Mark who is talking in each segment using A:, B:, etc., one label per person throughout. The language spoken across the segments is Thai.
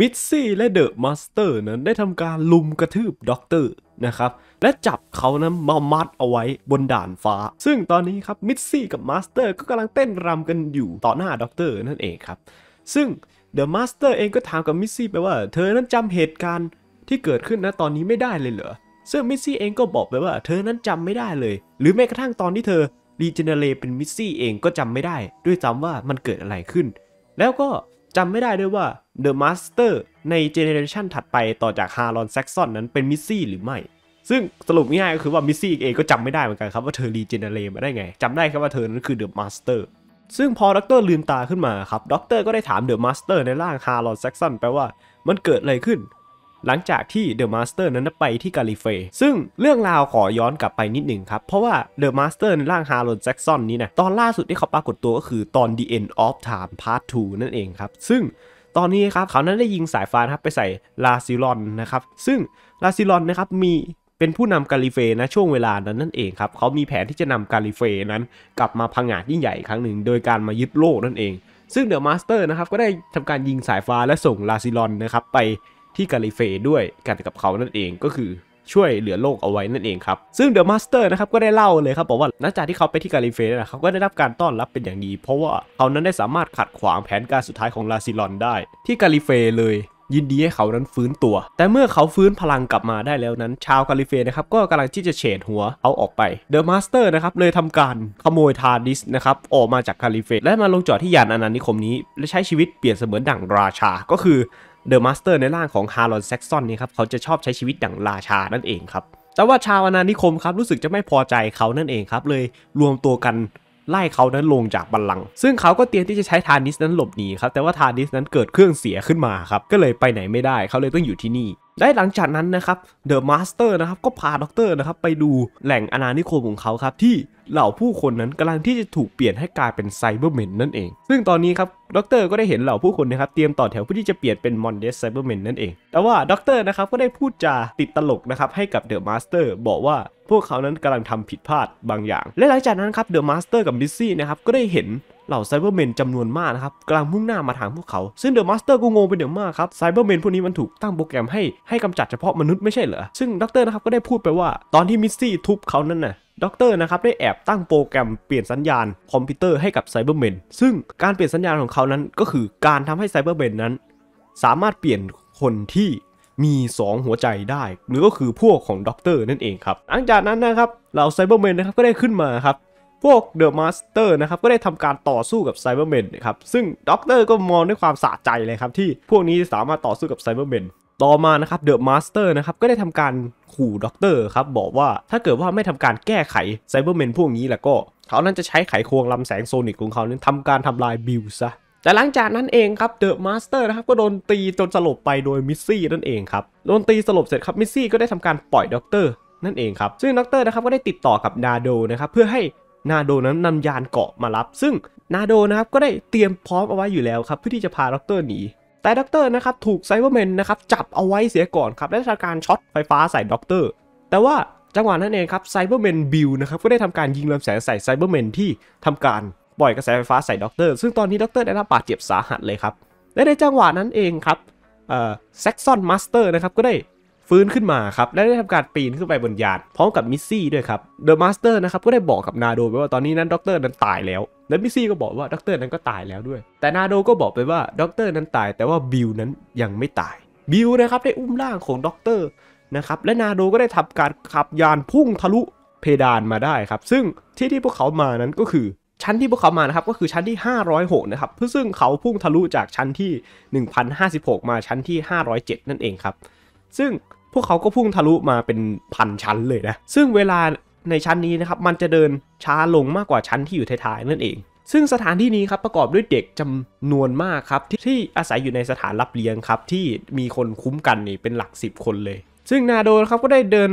A: มิสซี่และเดอะมาสเตอร์นั้นได้ทำการลุมกระทืบด็อกเตอร์นะครับและจับเขานั้นมามัดเอาไว้บนด่านฟ้า ซึ่งตอนนี้ครับมิสซี่กับมาสเตอร์ก็กำลังเต้นรำกันอยู่ต่อหน้าด็อกเตอร์นั่นเองครับซึ่ง เดอะมาสเตอร์เองก็ถามกับมิสซี่ไปว่าเธอนั้นจำเหตุการณ์ที่เกิดขึ้นนะตอนนี้ไม่ได้เลยเหรอซึ่งมิสซี่เองก็บอกไปว่าเธอนั้นจำไม่ได้เลยหรือแม้กระทั่งตอนที่เธอรีเจเนเรตเป็นมิสซี่เองก็จำไม่ได้ด้วยซ้ำว่ามันเกิดอะไรขึ้น แล้วก็จำไม่ได้ด้วยว่า The Master ในเจเนเรชันถัดไปต่อจากฮารอนแซกซอนนั้นเป็นมิซี่หรือไม่ ซึ่งสรุปง่ายก็คือว่ามิซี่เองก็จำไม่ได้เหมือนกันครับว่าเธอรีเจเนเรมาได้ไง จำได้แค่ว่าเธอ นั้นคือเดอะมาสเตอร์ซึ่งพอด็อกเตอร์ลืมตาขึ้นมาครับด็อกเตอร์ก็ได้ถามเดอะมาสเตอร์ในร่างฮารอนแซกซอนไปว่ามันเกิดอะไรขึ้นหลังจากที่เดอะมาสเตอร์นั้นไปที่กาลิเฟซึ่งเรื่องราวขอย้อนกลับไปนิดหนึ่งครับ เพราะว่าเดอะมาสเตอร์ในร่างฮาร์โลนแจ็กสันนี้นะ ตอนล่าสุดที่เขาปรากฏตัวก็คือตอน The End of Time Part 2นั่นเองครับ ซึ่งตอนนี้ครับ เขานั้นได้ยิงสายฟ้าครับไปใส่ลาซิลอนนะครับ ซึ่งลาซิลอนนะครับมีเป็นผู้นำกาลิเฟนะช่วงเวลานั้นนั่นเองครับ เขามีแผนที่จะนำกาลิเฟนั้น กลับมาพังงาดยิ่งใหญ่ครั้งหนึ่งโดยการมายึดโลกนั่นเอง ซึ่งเดอะมาสเตอร์นะครับก็ได้ทำการยิงสายฟ้าและส่งลาซิลอนนะครับไปที่กาลิเฟด้วยกันกับเขานั่นเองก็คือช่วยเหลือโลกเอาไว้นั่นเองครับ ซึ่งเดอะมาสเตอร์นะครับ ก็ได้เล่าเลยครับ บอกว่าหลังจากที่เขาไปที่กาลิเฟนนะเขาก็ได้รับการต้อนรับเป็นอย่างดีเพราะว่า เขานั้นได้สามารถขัดขวางแผนการสุดท้ายของลาซิลอนได้ ที่กาลิเฟเลยยินดีให้เขานั้นฟื้นตัว แต่เมื่อเขาฟื้นพลังกลับมาได้แล้วนั้น ชาวกาลิเฟนะครับก็กำลังที่จะเฉดหัวเอาออกไปเดอะมาสเตอร์นะครับเลยทำการขโมยทาร์ดิสนะครับออกมาจากกาลิเฟและมาลงจอดที่ยานอนณานิคมนี้ และใช้ชีวิตเปลี่ยนเสมือนดั่งราชาก็คือเดอะมาสเตอร์ในร่างของฮารอนแซกซอนนี่ครับเขาจะชอบใช้ชีวิตอย่างราชานั่นเองครับแต่ว่าชาวอาานิคมครับรู้สึกจะไม่พอใจเขานั่นเองครับเลยรวมตัวกันไล่เขานั้นลงจากบัลลังก์ซึ่งเขาก็เตรียมที่จะใช้ทานิสนั้นหลบหนีครับแต่ว่าทานิสนั้นเกิดเครื่องเสียขึ้นมาครับก็เลยไปไหนไม่ได้เขาเลยต้องอยู่ที่นี่ ได้หลังจากนั้นนะครับเดอะมาสเตอร์นะครับ ก็พาด็อกเตอร์นะครับไปดูแหล่งอนานิคมของเขาครับที่เหล่าผู้คนนั้นกำลังที่จะถูกเปลี่ยนให้กลายเป็นไซเบอร์แมนนั่นเอง ซึ่งตอนนี้ครับด็อกเตอร์ก็ได้เห็นเหล่าผู้คนนะครับเตรียมต่อแถวเพื่อที่จะเปลี่ยนเป็นมอนเดสไซเบอร์แมนนั่นเอง แต่ว่าด็อกเตอร์นะครับก็ได้พูดจาติดตลกนะครับให้กับเดอะมาสเตอร์บอกว่าพวกเขานั้นกำลังทำผิดพลาดบางอย่างและหลังจากนั้นครับเดอะมาสเตอร์กับบิซซี่นะครับก็ได้เห็นเหล่าไซเบอร์แมนจำนวนมากนะครับกำลังมุ่งหน้ามาทางพวกเขา ซึ่งเดอะมาสเตอร์ก็งงไปเดี๋ยวมากครับไซเบอร์แมนพวกนี้มันถูกตั้งโปรแกรมให้ให้กำจัดเฉพาะมนุษย์ไม่ใช่เหรอซึ่งดรนะครับก็ได้พูดไปว่าตอนที่มิสซี่ทุบเขานั้นน่ะด็อกเตอร์นะครับได้แอบตั้งโปรแกรมเปลี่ยนสัญญาณคอมพิวเตอร์ให้กับไซเบอร์แมน ซึ่งการเปลี่ยนสัญญาณของเขานั้นก็คือการทำให้ไซเบอร์แมนนั้น สามารถเปลี่ยนคนที่มี 2 หัวใจได้ หรือก็คือพวกของด็อกเตอร์นั่นเองครับ หลังจากนั้นนะครับเหล่าไซเบอร์แมนนะครับก็ได้ขึ้นมาครับ พวกเดอะมาสเตอร์นะครับก็ได้ทำการต่อสู้กับไซเบอร์แมนนะครับ ซึ่งด็อกเตอร์ก็มองด้วยความสะใจเลยครับที่พวกนี้สามารถต่อสู้กับไซเบอร์แมนต่อมานะครับเดอะมาสเตอร์นะครับก็ได้ทำการขู่ด็อกเตอร์ครับบอกว่าถ้าเกิดว่าไม่ทำการแก้ไขไซเบอร์แมนพวกนี้แล้วก็เขานั้นจะใช้ไขควงลำแสงโซนิกของเขานั้นทำการทำลายบิลซะ แต่หลังจากนั้นเองครับเดอะมาสเตอร์นะครับก็โดนตีจนสลบไปโดยมิสซี่นั่นเองครับ โดนตีสลบเสร็จครับมิสซี่ก็ได้ทำการปล่อยด็อกเตอร์นั่นเองครับ ซึ่งด็อกเตอร์นะครับก็ได้ติดต่อกับนาโดนะครับเพื่อให้นาโดนั้นนำยานเกาะมารับ ซึ่งนาโดนะครับก็ได้เตรียมพร้อมเอาไว้อยู่แล้วครับเพื่อที่จะพาด็อกเตอร์หนีแต่ด็อกเตอร์นะครับถูกไซเบอร์แมนนะครับจับเอาไว้เสียก่อนครับและทำการช็อตไฟฟ้าใส่ด็อกเตอร์แต่ว่าจังหวะนั้นเองครับไซเบอร์แมนบิลนะครับก็ได้ทำการยิงลำแสงใส่ไซเบอร์แมนที่ทำการปล่อยกระแสไฟฟ้าใส่ด็อกเตอร์ซึ่งตอนนี้ด็อกเตอร์ได้รับบาดเจ็บสาหัสเลยครับ และในจังหวะนั้นเองครับแซ็กซอนมาสเตอร์นะครับก็ได้ฟื้นขึ้นมาครับและได้ทำการปีนขึ้นไปบนยานพร้อมกับมิสซี่ด้วยครับเดอะมาสเตอร์นะครับก็ได้บอกกับนาโด ไปว่าตอนนี้นั้นด็อกเตอร์นั้นตายแล้วและมิสซี่ก็บอกว่าด็อกเตอร์นั้นก็ตายแล้วด้วย แต่นาโดก็บอกไปว่าด็อกเตอร์นั้นตาย แต่ว่าบิลนั้นยังไม่ตายบิลนะครับได้อุ้มร่างของด็อกเตอร์นะครับและนาโดก็ได้ทำการขับยานพุ่งทะลุเพดานมาได้ครับซึ่งที่ที่พวกเขามานั้นก็คือชั้นที่พวกเขามานะครับก็คือชั้นที่ 506นะครับซึ่งเขาพุ่งทะลุจากชั้นที่ 1056 มาชั้นที่ 507 นั่นเองครับซึ่งพวกเขาก็พุ่งทะลุมาเป็นพันชั้นเลยนะ ซึ่งเวลาในชั้นนี้นะครับ มันจะเดินช้าลงมากกว่าชั้นที่อยู่ท้ายๆ นั่นเอง ซึ่งสถานที่นี้ครับประกอบด้วยเด็กจำนวนมากครับทที่อาศัยอยู่ในสถานรับเลี้ยงครับ ที่มีคนคุ้มกันนี่เป็นหลัก 10 คนเลย ซึ่งนาโดครับก็ได้เดิน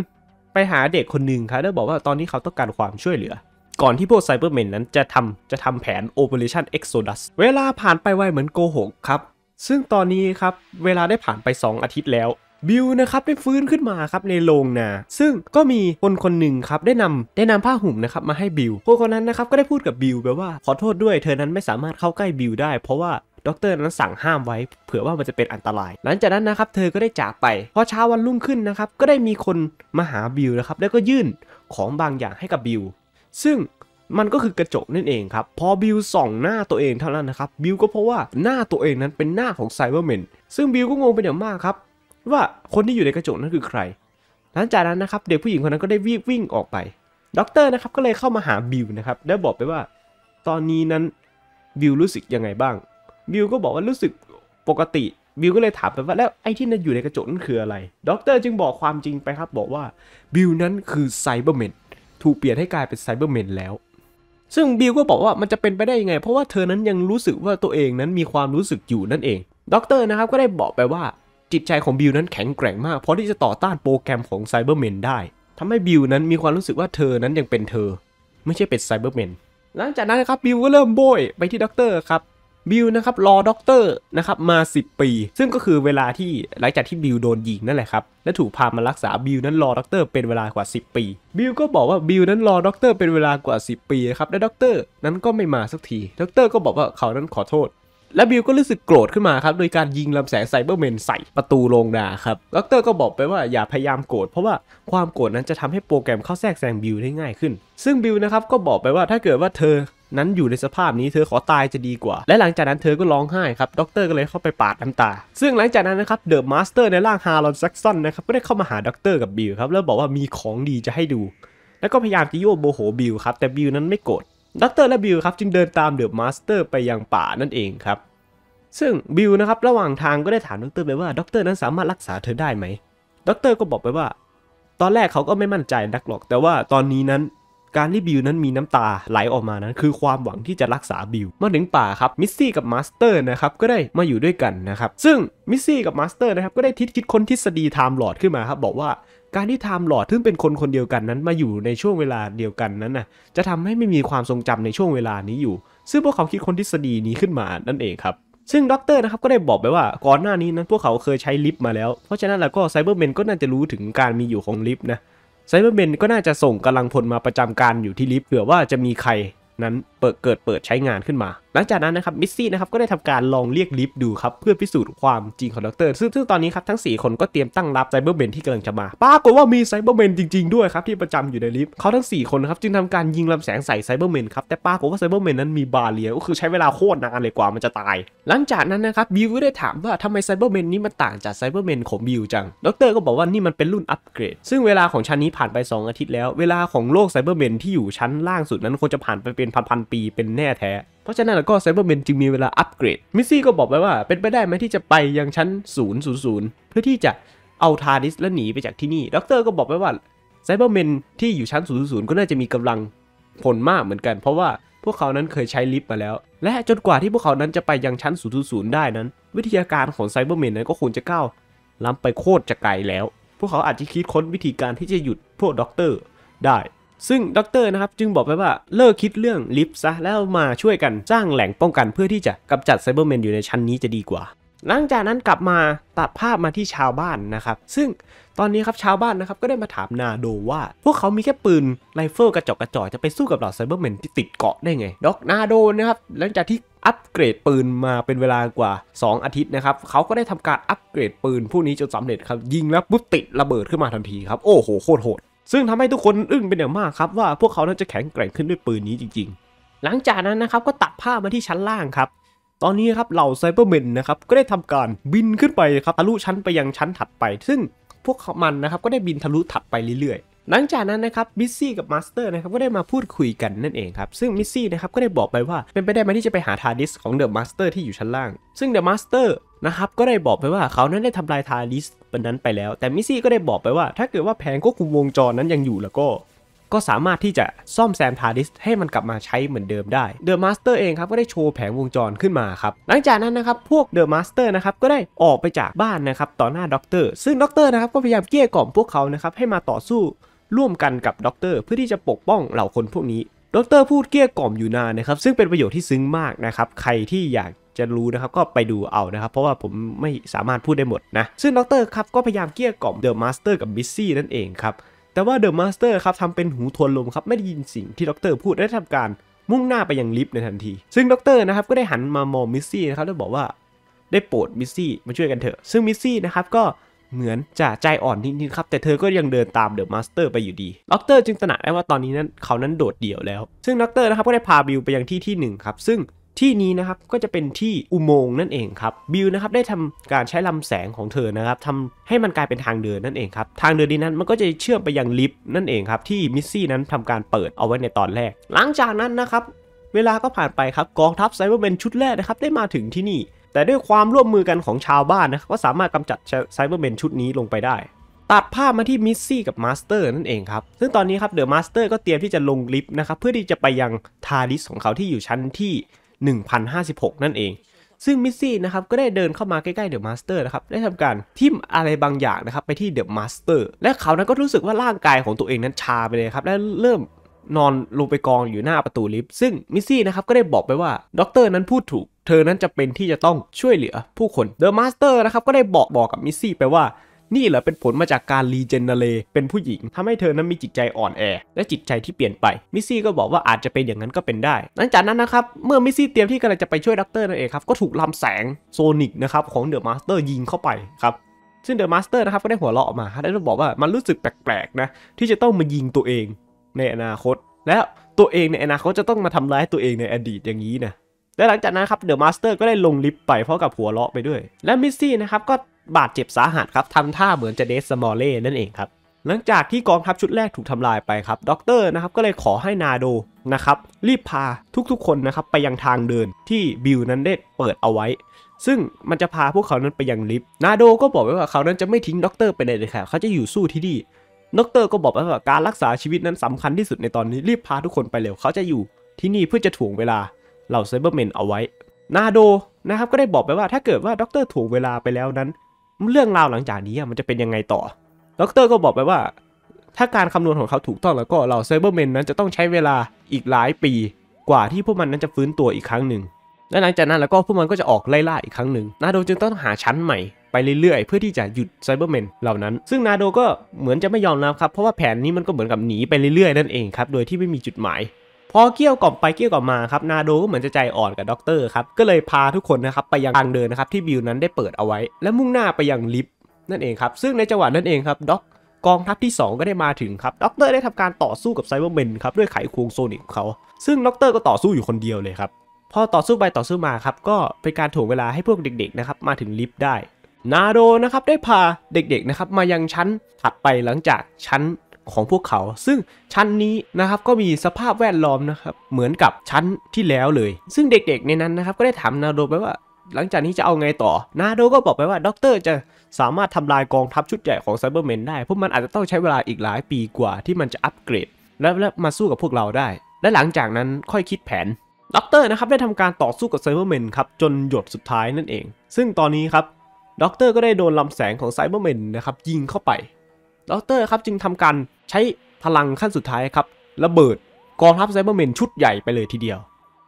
A: ไปหาเด็กคนหนึ่งครับแล้วบอกว่าตอนนี้เขาต้องการความช่วยเหลือ ก่อนที่พวกไซเบอร์แมนนั้นจะทำจะทำแผน Operation Exodus เวลาผ่านไปไวเหมือนโกหกครับ ซึ่งตอนนี้ครับเวลาได้ผ่านไป 2 อาทิตย์แล้วบิลนะครับ ได้ฟื้นขึ้นมาครับในโรงนา ซึ่งก็มีคนคนหนึ่งครับได้นำได้นำผ้าห่มนะครับมาให้บิลคนคนนั้นนะครับก็ได้พูดกับบิลแบบว่าขอโทษด้วยเธอนั้นไม่สามารถเข้าใกล้บิลได้เพราะว่าด็อกเตอร์นั้นสั่งห้ามไว้เผื่อว่ามันจะเป็นอันตราย หลังจากนั้นนะครับเธอก็ได้จากไป พอเช้าวันรุ่งขึ้นนะครับก็ได้มีคนมาหาบิลนะครับแล้วก็ยื่นของบางอย่างให้กับบิลซึ่งมันก็คือกระจกนั่นเองครับ พอบิลส่องหน้าตัวเองเท่านั้นนะครับบิลก็เพราะว่าหน้าตัวเองนั้นเป็นหน้าของไซเบอร์แมนซึ่งบิลก็งงเป็นอย่างมากครับว่าคนที่อยู่ในกระจกนั้นคือใคร หลังจากนั้นนะครับเด็กผู้หญิงคนนั้นก็ได้วิ่งวิ่งออกไปด็อกเตอร์นะครับก็เลยเข้ามาหาบิวนะครับแล้วบอกไปว่า ตอนนี้นั้นบิวรู้สึกยังไงบ้าง บิวก็บอกว่ารู้สึกปกติ บิวก็เลยถามไปว่าแล้วไอ้ที่นั่นอยู่ในกระจกนั่นคืออะไรด็อกเตอร์จึงบอกความจริงไปครับ บอกว่าบิวนั้นคือไซเบอร์แมนถูกเปลี่ยนให้กลายเป็นไซเบอร์แมนแล้ว ซึ่งบิวก็บอกว่ามันจะเป็นไปได้ยังไงเพราะว่าเธอนั้นยังรู้สึกว่าตัวเองนั้นมีความรู้สึกอยู่นั่นเองด็อกเตอร์นะครับก็ได้บอกไปว่าจิตใจของบิลนั้นแข็งแกร่งมากพอที่จะต่อต้านโปรแกรมของไซเบอร์แมนได้ทำให้บิลนั้นมีความรู้สึกว่าเธอนั้นยังเป็นเธอ ไม่ใช่เป็นไซเบอร์แมนหลังจากนั้นนะครับบิลก็เริ่มโบย ไปที่ด็อกเตอร์ครับ บิลนะครับ รอด็อกเตอร์นะครับ มา 10 ปี ซึ่งก็คือเวลาที่หลังจากที่บิลโดนยิงนั่นแหละครับ และถูกพามารักษาบิลนั้นรอด็อกเตอร์เป็นเวลากว่า 10 ปีบิลก็บอกว่าบิลนั้นรอด็อกเตอร์เป็นเวลากว่า 10 ปีครับและด็อกเตอร์นั้นก็ไม่มาสักทีด็อกเตอร์ก็บอกว่าเขานั้นขอโทษและบิลก็รู้สึกโกรธขึ้นมาครับโดยการยิงลำแสงไซเบอร์แมนใส่ประตูโรงดาครับด็อกเตอร์ก็บอกไปว่าอย่าพยายามโกรธเพราะว่าความโกรธนั้นจะทำให้โปรแกรมเข้าแทรกแซงบิลได้ง่ายขึ้น ซึ่งบิลนะครับก็บอกไปว่าถ้าเกิดว่าเธอนั้นอยู่ในสภาพนี้เธอขอตายจะดีกว่า และหลังจากนั้นเธอก็ร้องไห้ครับด็อกเตอร์ก็เลยเข้าไปปาดน้ำตา ซึ่งหลังจากนั้นนะครับเดอะมาสเตอร์ในร่างฮารอนแซ็กซอนนะครับก็ได้เข้ามาหาด็อกเตอร์กับบิลครับแล้วบอกว่ามีของดีจะให้ดู แล้วก็พยายามจะโยัโบโหบิลครับแต่บิลนั้นไม่โกรธดรและบิลครับจึงเดินตามเดอะมาสเตอร์ไปยังป่านั่นเองครับซึ่งบิลนะครับระหว่างทางก็ได้ถามดรไปว่าดรนั้นสามารถรักษาเธอได้ไหมดรก็บอกไปว่า ตอนแรกเขาก็ไม่มั่นใจนักหรอก แต่ว่าตอนนี้นั้นการที่บิลนั้นมีน้ำตาไหลออกมานั้น คือความหวังที่จะรักษาบิลมาถึงป่าครับมิสซี่กับมาสเตอร์นะครับก็ได้มาอยู่ด้วยกันนะครับซึ่งมิสซี่กับมาสเตอร์นะครับก็ได้ทิดคิดค้นทฤษฎีไทม์ลอร์ดขึ้นมาครับบอกว่าการที่ไทม์ลอดซึ่งเป็นคนคนเดียวกันนั้นมาอยู่ในช่วงเวลาเดียวกันนั้นน่ะจะทำให้ไม่มีความทรงจำในช่วงเวลานี้อยู่ ซึ่งพวกเขาคิดคนทฤษฎีนี้ขึ้นมานั่นเองครับ ซึ่งด็อกเตอร์นะครับก็ได้บอกไปว่าก่อนหน้านี้นั้นพวกเขาเคยใช้ลิฟต์มาแล้วเพราะฉะนั้นแล้วก็ไซเบอร์เมนก็น่าจะรู้ถึงการมีอยู่ของลิฟต์นะไซเบอร์เมนก็น่าจะส่งกำลังพลมาประจำการอยู่ที่ลิฟต์เผื่อว่าจะมีใครนั้นเกิดเปิดใช้งานขึ้นมา หลังจากนั้นนะครับมิสซี่นะครับก็ได้ทำการลองเรียกลิฟต์ดูครับ เพื่อพิสูจน์ความจริงของดอกเตอร์ซึ่งตอนนี้ครับทั้ง 4 คนก็เตรียมตั้งรับไซเบอร์เมนที่กำลังจะมาปรากฏว่ามีไซเบอร์เมนจริงๆด้วยครับ ที่ประจำอยู่ในลิฟต์ เขาทั้ง 4 คนครับจึงทำการยิงลำแสงใส่ไซเบอร์เมนครับ แต่ปรากฏว่าไซเบอร์เมนนั้นมีบาเรียก็คือใช้เวลาโคตรนานเลยกว่ามันจะตาย หลังจากนั้นนะครับบิวก็ได้ถามว่าทำไมไซเบอร์เมนนี้มันต่างจากไซเบอร์เมนของบิวจังดรก็บอกว่านี่มันเป็นรุ่นอัปเกรดซึ่งเวลาของชั้นนี้ผ่านไป 2 อาทิตย์แล้วเวลาของโลกไซเบอร์เมนที่อยู่ชั้นล่างสุดนั้นควรจะผ่านไปเป็นพันๆปีเป็นแน่แท้ เพราะฉะนั้นแล้วก็ไซเบอร์แมนจึงมีเวลาอัปเกรด มิซี่ก็บอกไว้ว่า เป็นไปได้ไหมที่จะไปยังชั้น000เพื่อที่จะเอาทาริสและหนีไปจากที่นี่ด็อกเตอร์ก็บอกไว้ว่าไซเบอร์แมนที่อยู่ชั้น000ก็น่าจะมีกำลังผลมากเหมือนกัน เพราะว่าพวกเขานั้นเคยใช้ลิฟต์มาแล้ว และจนกว่าที่พวกเขานั้นจะไปยังชั้น 000ได้นั้น วิทยาการของไซเบอร์แมนนั้นก็ควรจะก้าวล้ำไปโคตรจะไกลแล้ว พวกเขาอาจจะคิดค้นวิธีการที่จะหยุดพวกด็อกเตอร์ได้ซึ่งด็อกเตอร์นะครับ จึงบอกไปว่าเลิกคิดเรื่องลิฟต์ซะ แล้วมาช่วยกัน สร้างแหล่งป้องกันเพื่อที่จะกำจัดไซเบอร์แมนอยู่ในชั้นนี้จะดีกว่า หลังจากนั้นกลับมาตัดภาพมาที่ชาวบ้านนะครับ ซึ่งตอนนี้ครับชาวบ้านนะครับ ก็ได้มาถามนาโดว่า พวกเขามีแค่ปืนไรเฟิลกระจกกระจอยจะไปสู้กับเหล่าไซเบอร์แมนที่ติดเกาะได้ไงด็อกนาโดนะครับหลังจากที่อัปเกรดปืนมาเป็นเวลากว่า 2 อาทิตย์นะครับเขาก็ได้ทำการอัปเกรดปืนพวกนี้จนสาเร็จครับยิงแล้วปุ๊บติดระเบิด ขึ้นมาทันทีครับโอ้โหโคตรโหดซึ่งทำให้ทุกคนอึ้งเป็นอย่างมากครับว่าพวกเขานั้นจะแข็งแกร่งขึ้นด้วยปืนนี้จริงๆ หลังจากนั้นนะครับก็ตัดภาพมาที่ชั้นล่างครับ ตอนนี้ครับเหล่าไซเบอร์แมนนะครับก็ได้ทำการบินขึ้นไปครับทะลุชั้นไปยังชั้นถัดไป ซึ่งพวกมันนะครับก็ได้บินทะลุถัดไปเรื่อยๆหลังจากนั้นนะครับมิสซี่กับมาสเตอร์นะครับก็ได้มาพูดคุยกันนั่นเองครับซึ่งมิสซี่นะครับก็ได้บอกไปว่า เป็นไปได้ไหมที่จะไปหาทาดิสของเดอะมาสเตอร์ที่อยู่ชั้นล่าง ซึ่งเดอะมาสเตอร์นะครับก็ได้บอกไปว่าเขานั้นได้ทำลายทาดิสบนนั้นไปแล้วแต่มิสซี่ก็ได้บอกไปว่า ถ้าเกิดว่าแผงควบคุมวงจรนั้นยังอยู่แล้วก็ ก็สามารถที่จะซ่อมแซมทาริสให้มันกลับมาใช้เหมือนเดิมได้เดอะมาสเตอร์เองครับก็ได้โชว์แผงวงจรขึ้นมาครับหลังจากนั้นนะครับพวกเดอะมาสเตอร์นะครับก็ได้ออกไปจากบ้านนะครับต่อหน้าด็อกเตอร์ซึ่งด็อกเตอร์นะครับก็พยายามเกลี้ยกล่อมพวกเขานะครับให้มาต่อสู้ร่วมกันกับด็อกเตอร์เพื่อที่จะปกป้องเหล่าคนพวกนี้ด็อกเตอร์พูดเกลี้ยกล่อมอยู่นานนะครับ ซึ่งเป็นประโยชน์ที่ซึ้งมากนะครับ ใครที่อยากจะรู้นะครับก็ไปดูเอานะครับ เพราะว่าผมไม่สามารถพูดได้หมดนะ ซึ่งด็อกเตอร์ครับก็พยายามเกลี้ยกล่อมเดอะมาสเตอร์กับบิซซี่นั่นเองครับ แต่ว่าเดอะมาสเตอร์ครับทำเป็นหูทวนลมครับ ไม่ได้ยินสิ่งที่ด็อกเตอร์พูดและทำการมุ่งหน้าไปยังลิฟต์ในทันที ซึ่งด็อกเตอร์นะครับก็ได้หันมามองมิซซี่นะครับแล้วบอกว่าได้โปรดมิซซี่มาช่วยกันเถอะซึ่งมิซซี่นะครับก็เหมือนจะใจอ่อนนิดๆ ครับแต่เธอก็ยังเดินตามเดอะมาสเตอร์ไปอยู่ดีล็อกเตอร์จึงตระหนักได้ว่าตอนนี้นั้นเขานั้นโดดเดี่ยวแล้ว ซึ่งล็อกเตอร์นะครับก็ได้พาบิลไปยังที่ที่หนึ่งครับ ซึ่งที่นี้นะครับก็จะเป็นที่อุโมงค์นั่นเองครับบิลนะครับได้ทำการใช้ลำแสงของเธอนะครับทำให้มันกลายเป็นทางเดินนั่นเองครับทางเดินนี้นั้นมันก็จะเชื่อมไปยังลิฟต์นั่นเองครับที่มิสซี่นั้นทำการเปิดเอาไว้ในตอนแรกหลังจากนั้นนะครับเวลาก็ผ่านไปครับกองทัพไซเบอร์แมนชุดแรกนะครับได้มาถึงที่นี่แต่ด้วยความร่วมมือกันของชาวบ้านนะ ก็สามารถกำจัดไซเบอร์แมนชุดนี้ลงไปได้ ตัดภาพมาที่มิสซี่กับมาสเตอร์นั่นเองครับ ซึ่งตอนนี้ครับเดอะมาสเตอร์ก็เตรียมที่จะลงลิฟต์นะครับ เพื่อที่จะไปยังทาริสของเขาที่อยู่ชั้นที่ 1056 นั่นเอง ซึ่งมิสซี่นะครับก็ได้เดินเข้ามาใกล้ๆ เดอะมาสเตอร์นะครับได้ทำการทิมอะไรบางอย่างนะครับไปที่เดอะมาสเตอร์ และเขานั้นก็รู้สึกว่าร่างกายของตัวเองนั้นชาไปเลยครับ และเริ่มนอนลงไปกองอยู่หน้าประตูลิฟต์ ซึ่งมิซี่นะครับก็ได้บอกไปว่า ด็อกเตอร์นั้นพูดถูก เธอนั้นจะเป็นที่จะต้องช่วยเหลือผู้คนเดอะมาสเตอร์นะครับก็ได้บอกบอกกับมิซี่ไปว่า นี่แหละเป็นผลมาจากการรีเจนเนเลเป็นผู้หญิงทำให้เธอนั้นมีจิตใจอ่อนแอ และจิตใจที่เปลี่ยนไปมิซี่ก็บอกว่าอาจจะเป็นอย่างนั้นก็เป็นได้ หลังจากนั้นนะครับเมื่อมิซี่เตรียมที่กำลังจะไปช่วยด็อกเตอร์นั่นเองครับก็ถูกลำแสงโซนิกนะครับของเดอะมาสเตอร์ยิงเข้าไปครับ ซึ่งเดอะมาสเตอร์นะครับก็ได้หัวเราะออกมาแล้บอกว่ามันรู้สึกแปลกๆนะที่จะต้องมายิงตัวเองในอนาคตและตัวเองในอนาคตจะต้องมาทำร้ายตัวเองในอดีตอย่างนี้นะและหลังจากนั้นครับเดอะมาสเตอร์ก็ได้ลงลิฟต์ไปเพราะกับหัวเราะไปด้วย และมิสซี่นะครับก็บาดเจ็บสาหัสครับทำท่าเหมือนจะเดสมอลเล่นั่นเองครับ หลังจากที่กองทัพชุดแรกถูกทำลายไปครับด็อกเตอร์นะครับก็เลยขอให้นาโดนะครับรีบพาทุกๆคนนะครับไปยังทางเดินที่บิลนั้นได้เปิดเอาไว้ซึ่งมันจะพาพวกเขานั้นไปยังลิฟต์นาโดก็บอกไว้ว่าเขานั้นจะไม่ทิ้งด็อกเตอร์ไปไหนเลยครับเขาจะอยู่สู้ที่นี่ดร์ก็บอกว่าการรักษาชีวิตนั้นสำคัญที่สุดในตอนนี้รีบพาทุกคนไปเร็วเขาจะอยู่ที่นี่เพื่อจะถ่วงเวลาเหล่าไซเบอร์แมนเอาไว้ นาโดนะครับก็ได้บอกไปว่าถ้าเกิดว่าดรถ่วงเวลาไปแล้วนั้น เรื่องราวหลังจากนี้มันจะเป็นยังไงต่อดร ก็บอกไปว่าถ้าการคำนวณของเขาถูกต้องแล้วก็เหล่าไซเบอร์แมนนั้นจะต้องใช้เวลาอีกหลายปีกว่าที่พวกมันนั้นจะฟื้นตัวอีกครั้งหนึ่งและหลังจากนั้นแล้วก็พวกมันก็จะออกไล่ล่าอีกครั้งหนึ่งนาโดจึงต้องหาชั้นใหม่ไปเรื่อยๆเพื่อที่จะหยุดไซเบอร์แมนเหล่านั้น ซึ่งนาโดก็เหมือนจะไม่ยอมนะครับเพราะว่าแผนนี้มันก็เหมือนกับหนีไปเรื่อยๆนั่นเองครับโดยที่ไม่มีจุดหมาย พอเกี่ยวกล่อมไปเกี่ยวกล่อมมาครับนาโดก็เหมือนจะใจอ่อนกับด็อกเตอร์ครับก็เลยพาทุกคนนะครับไปยังทางเดินนะครับที่บิวนั้นได้เปิดเอาไว้ และมุ่งหน้าไปยังลิฟต์นั่นเองครับซึ่งในจังหวะนั้นเองครับด็อกกองทัพที่2 ก็ได้มาถึงครับด็อกเตอร์ได้ทำการต่อสู้กับไซเบอร์แมนครับด้วยไขควงโซนิกเขาซึ่งด็อกเตอร์ก็ต่อสู้อยู่คนเดียวเลยครับพอต่อสู้ไปต่อสู้มาครับก็เป็นการถ่วงเวลาให้พวกเด็กๆนะครับมาถึงลิฟต์ได้นาโดนะครับได้พาเด็กๆนะครับมายังชั้นถัดไปหลังจากชั้นของพวกเขา ซึ่งชั้นนี้นะครับก็มีสภาพแวดล้อมนะครับเหมือนกับชั้นที่แล้วเลย ซึ่งเด็กๆในนั้นนะครับก็ได้ถามนาโดไปว่าหลังจากนี้จะเอาไงต่อนาโดก็บอกไปว่าด็อกเตอร์จะสามารถทำลายกองทัพชุดใหญ่ของไซเบอร์แมนได้ พวกมันอาจจะต้องใช้เวลาอีกหลายปีกว่าที่มันจะอัปเกรด และมาสู้กับพวกเราได้ และหลังจากนั้นค่อยคิดแผนด็อกเตอร์นะครับได้ทำการต่อสู้กับไซเบอร์แมนครับจนหยดสุดท้ายนั่นเอง ซึ่งตอนนี้ครับด็อกเตอร์ก็ได้โดนลำแสงของไซเบอร์แมนนะครับยิงเข้าไปด็อกเตอร์ครับจึงทำการใช้พลังขั้นสุดท้ายครับระเบิดกองทัพไซเบอร์แมนชุดใหญ่ไปเลยทีเดียว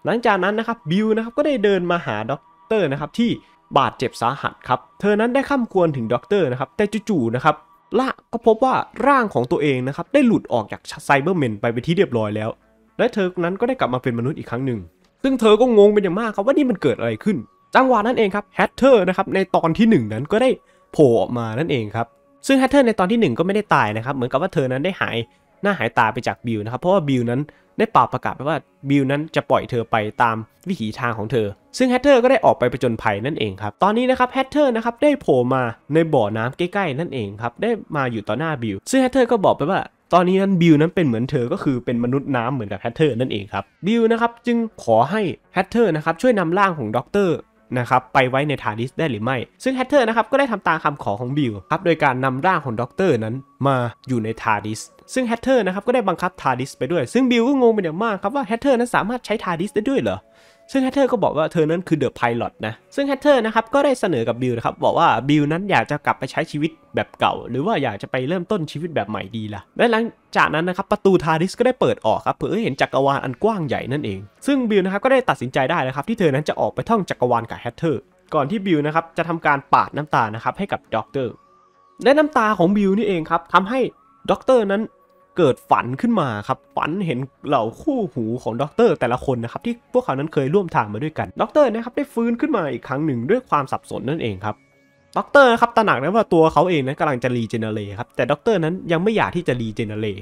A: หลังจากนั้นนะครับบิลนะครับก็ได้เดินมาหาด็อกเตอร์นะครับที่บาดเจ็บสาหัสครับเธอนั้นได้ข้ามควรถึงด็อกเตอร์นะครับแต่จู่ๆนะครับละก็พบว่าร่างของตัวเองนะครับได้หลุดออกจากไซเบอร์แมนไปไปที่เรียบร้อยแล้ว และเธอนั้นก็ได้กลับมาเป็นมนุษย์อีกครั้งหนึ่งซึ่งเธอก็งงเป็นอย่างมากครับว่านี่มันเกิดอะไรขึ้น จังหวะนั้นเองครับแฮตเทอร์นะครับในตอนที่1นั้นก็ได้โผล่ออกมานั่นเองครับซึ่งแฮตเทอร์ในตอนที่1 ก็ไม่ได้ตายนะครับเหมือนกับว่าเธอนั้นได้หาย หน้าหายตาไปจากบิลนะครับเพราะว่าบิลนั้นได้ป่าประกาศไปว่าบิลนั้นจะปล่อยเธอไปตามวิถีทางของเธอซึ่งแฮตเทอร์ก็ได้ออกไปประจนภัยนั่นเองครับตอนนี้นะครับแฮตเทอร์นะครับได้โผล่มาในบ่อน้ำใกล้ๆนั่นเองครับได้มาอยู่ต่อหน้าบิลซึ่งแฮตเทอร์ก็บอกไปว่าตอนนี้นั้นบิลนั้นเป็นเหมือนเธอก็คือเป็นมนุษย์น้ำเหมือนกับแฮตเทอร์นั่นเองครับบิลนะครับจึงขอให้แฮตเทอร์นะครับช่วยนำร่างของด็อกเตอร์นะครับไปไว้ในทาริสได้หรือไม่ ซึ่งแฮตเทอร์นะครับ ก็ได้ทำตามคำขอของบิลครับโดยการนำร่างของด็อกเตอร์นั้นมาอยู่ในทาริสซึ่งแฮตเทอร์นะครับก็ได้บังคับทาริสไปด้วย ซึ่งบิลก็งงไปอย่างมากครับว่าแฮตเทอร์นั้นสามารถใช้ทาริสได้ด้วยเหรอซึ่งแฮตเทอร์ก็บอกว่าเธอนั้นคือเดอะไพลอตนะ ซึ่งแฮตเทอร์นะครับก็ได้เสนอกับบิลนะครับบอกว่าบิลนั้นอยากจะกลับไปใช้ชีวิตแบบเก่าหรือว่าอยากจะไปเริ่มต้นชีวิตแบบใหม่ดีละ่ะ และหลังจากนั้นนะครับประตูทาริสก็ได้เปิดออกครับเพื่อเห็นจักรวาลอันกว้างใหญ่นั่นเอง ซึ่งบิลนะครับก็ได้ตัดสินใจได้นะครับที่เธอนั้นจะออกไปท่องจักรวาลกับแฮตเทอร์ ก่อนที่บิลนะครับจะทำการปาดน้ำตานะครับให้กับด็อกเตอร์และน้ำตาของบิลนี่เองครับทำให้ด็อกเตอร์นั้นเกิดฝันขึ้นมาครับฝันเห็นเหล่าคู่หูของด็อกเตอร์แต่ละคนนะครับที่พวกเขานั้นเคยร่วมทางมาด้วยกันด็อกเตอร์นะครับได้ฟื้นขึ้นมาอีกครั้งหนึ่งด้วยความสับสนนั่นเองครับด็อกเตอร์ครับตระหนักนะว่าตัวเขาเองนั้นกำลังจะรีเจเนเรตครับแต่ด็อกเตอร์นั้นยังไม่อยากที่จะรีเจเนเรต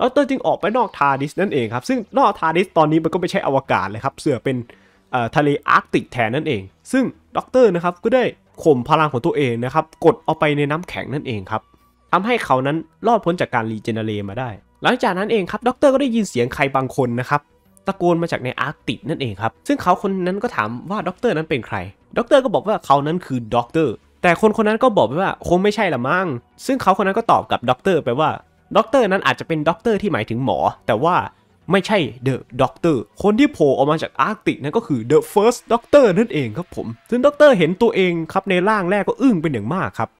A: ด็อกเตอร์จึงออกไปนอกทาร์ดิสนั่นเองครับซึ่งนอกทาร์ดิสตอนนี้มันก็ไม่ใช่อวกาศเลยครับเสือเป็นทะเลอาร์กติกแทนนั่นเองซึ่งด็อกเตอร์นะครับก็ได้ข่มพลังของตัวเองนะครับกดเอาไปในน้ำแข็งนั่นเองครับทำให้เขานั้นรอดพ้นจากการรีเจนเนเรมาได้ หลังจากนั้นเองครับด็อกเตอร์ก็ได้ยินเสียงใครบางคนนะครับตะโกนมาจากในอาร์กติกนั่นเองครับ ซึ่งเขาคนนั้นก็ถามว่าด็อกเตอร์นั้นเป็นใครด็อกเตอร์ก็บอกว่าเขานั้นคือด็อกเตอร์แต่คนคนนั้นก็บอกไปว่าคงไม่ใช่ละมั้ง ซึ่งเขาคนนั้นก็ตอบกับด็อกเตอร์ไปว่าด็อกเตอร์นั้นอาจจะเป็นด็อกเตอร์ที่หมายถึงหมอ แต่ว่าไม่ใช่เดอะด็อกเตอร์คนที่โผล่ออกมาจากอาร์กติกนั่นก็คือเดอะเฟิร์สด็อกเตอร์นั่นเองครับผม ซึ่งด็อกเตอร์เห็นตัวเองครับในร่างแรกก็อึ้งเป็นอย่างมากครับ